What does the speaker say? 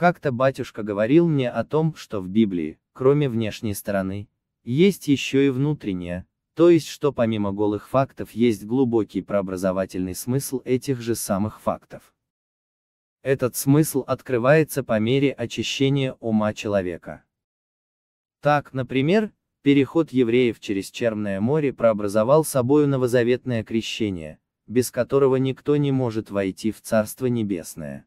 Как-то батюшка говорил мне о том, что в Библии, кроме внешней стороны, есть еще и внутренняя, то есть что помимо голых фактов есть глубокий прообразовательный смысл этих же самых фактов. Этот смысл открывается по мере очищения ума человека. Так, например, переход евреев через Черное море прообразовал собою новозаветное крещение, без которого никто не может войти в Царство Небесное.